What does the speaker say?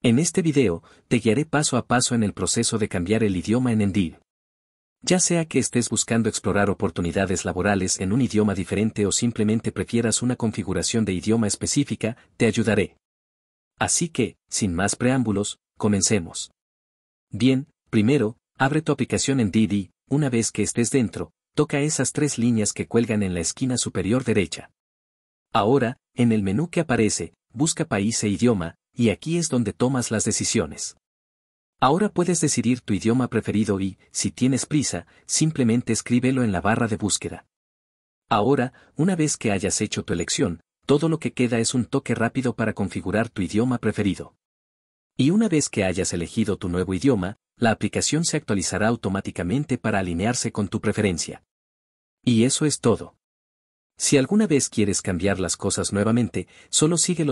En este video, te guiaré paso a paso en el proceso de cambiar el idioma en Indeed. Ya sea que estés buscando explorar oportunidades laborales en un idioma diferente o simplemente prefieras una configuración de idioma específica, te ayudaré. Así que, sin más preámbulos, comencemos. Bien, primero, abre tu aplicación en Didi, una vez que estés dentro, toca esas tres líneas que cuelgan en la esquina superior derecha. Ahora, en el menú que aparece, busca país e idioma, y aquí es donde tomas las decisiones. Ahora puedes decidir tu idioma preferido y, si tienes prisa, simplemente escríbelo en la barra de búsqueda. Ahora, una vez que hayas hecho tu elección, todo lo que queda es un toque rápido para configurar tu idioma preferido. Y una vez que hayas elegido tu nuevo idioma, la aplicación se actualizará automáticamente para alinearse con tu preferencia. Y eso es todo. Si alguna vez quieres cambiar las cosas nuevamente, solo sigue los